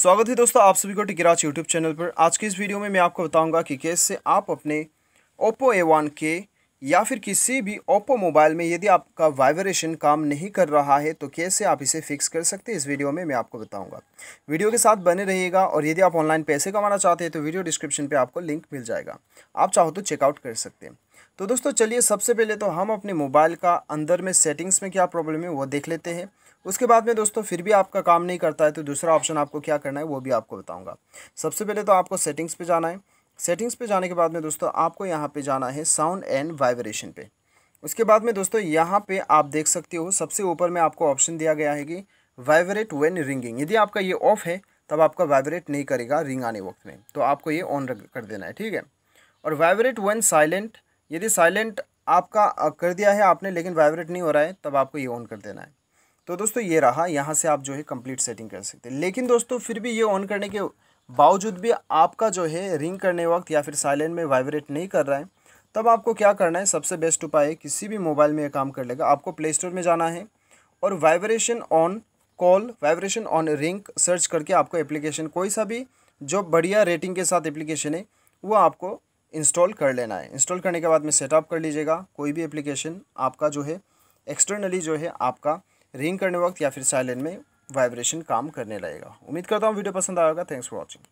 स्वागत है दोस्तों आप सभी को टिकराज यूट्यूब चैनल पर आज की इस वीडियो में मैं आपको बताऊंगा कि कैसे आप अपने ओप्पो ए वन के या फिर किसी भी ओप्पो मोबाइल में यदि आपका वाइब्रेशन काम नहीं कर रहा है तो कैसे आप इसे फिक्स कर सकते हैं इस वीडियो में मैं आपको बताऊंगा वीडियो के साथ बने रहिएगा और यदि आप ऑनलाइन पैसे कमाना चाहते हैं तो वीडियो डिस्क्रिप्शन पे आपको लिंक मिल जाएगा आप चाहो तो चेकआउट कर सकते हैं तो दोस्तों चलिए सबसे पहले तो हम अपने मोबाइल का अंदर में सेटिंग्स में क्या प्रॉब्लम है वो देख लेते हैं उसके बाद में दोस्तों फिर भी आपका काम नहीं करता है तो दूसरा ऑप्शन आपको क्या करना है वो भी आपको बताऊँगा सबसे पहले तो आपको सेटिंग्स पर जाना है सेटिंग्स पे जाने के बाद में दोस्तों आपको यहाँ पे जाना है साउंड एंड वाइब्रेशन पे उसके बाद में दोस्तों यहाँ पे आप देख सकते हो सबसे ऊपर में आपको ऑप्शन दिया गया है कि वाइब्रेट वेन रिंगिंग यदि आपका ये ऑफ है तब आपका वाइब्रेट नहीं करेगा रिंग आने वक्त में तो आपको ये ऑन कर देना है ठीक है और वाइब्रेट वन साइलेंट यदि साइलेंट आपका कर दिया है आपने लेकिन वाइब्रेट नहीं हो रहा है तब आपको ये ऑन कर देना है तो दोस्तों ये रहा यहाँ से आप जो है कंप्लीट सेटिंग कर सकते हैं लेकिन दोस्तों फिर भी ये ऑन करने के बावजूद भी आपका जो है रिंग करने वक्त या फिर साइलेंट में वाइब्रेट नहीं कर रहा है तब आपको क्या करना है सबसे बेस्ट उपाय है किसी भी मोबाइल में यह काम कर लेगा आपको प्ले स्टोर में जाना है और vibration on call vibration on ring search करके आपको एप्लीकेशन कोई सा भी जो बढ़िया रेटिंग के साथ एप्लीकेशन है वो आपको इंस्टॉल कर लेना है इंस्टॉल करने के बाद में सेटअप कर लीजिएगा कोई भी एप्लीकेशन आपका जो है एक्सटर्नली जो है आपका रिंग करने वक्त या फिर साइलेंट में वाइब्रेशन काम करने लगेगा उम्मीद करता हूँ वीडियो पसंद आएगा थैंक्स फॉर वॉचिंग